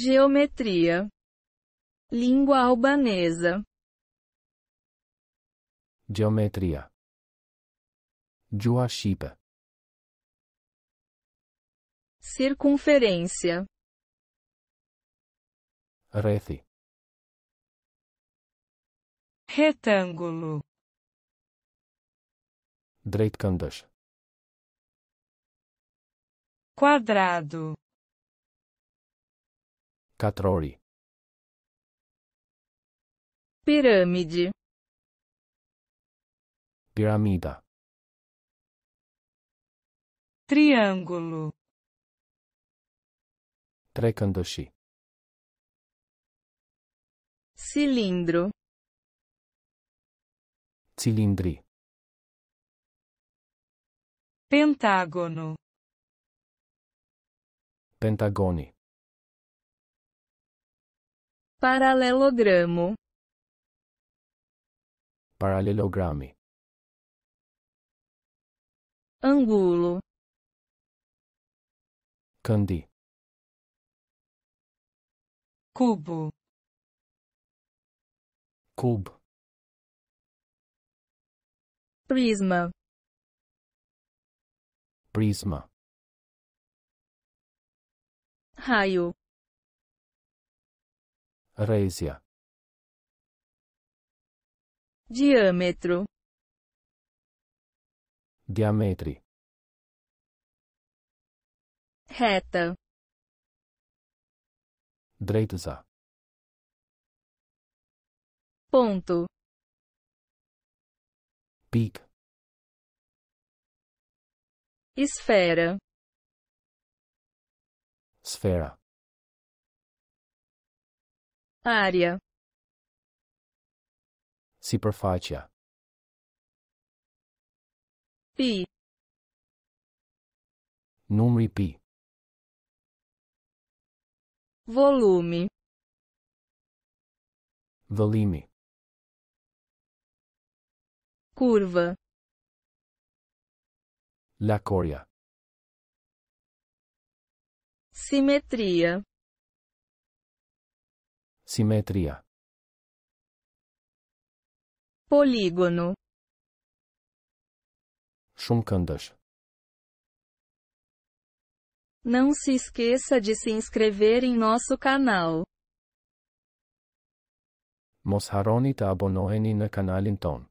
Geometria. Língua albanesa. Geometria. Juaxipa. Circunferência. Rethi. Retângulo. Dreitkandësh. Quadrado. Catrori. Pirâmide. Piramida. Triângulo. Trecândoși. Cilindro. Cilindri. Pentágono. Pentagone. Paralelogramo. Paralelograme. Angulo. Candi. Cubo. Cubo. Prisma. Prisma. Raio. Résia. Diâmetro. Diametri. Reta. Dreituza. Ponto. Pic. Esfera. Esfera área, superfície, pi, número pi, volume, volume, curva, lacória, simetria Simetria. Polígono. Shumë Não se esqueça de se inscrever em nosso canal. Mos harroni të abonoheni në kanalin então. ton.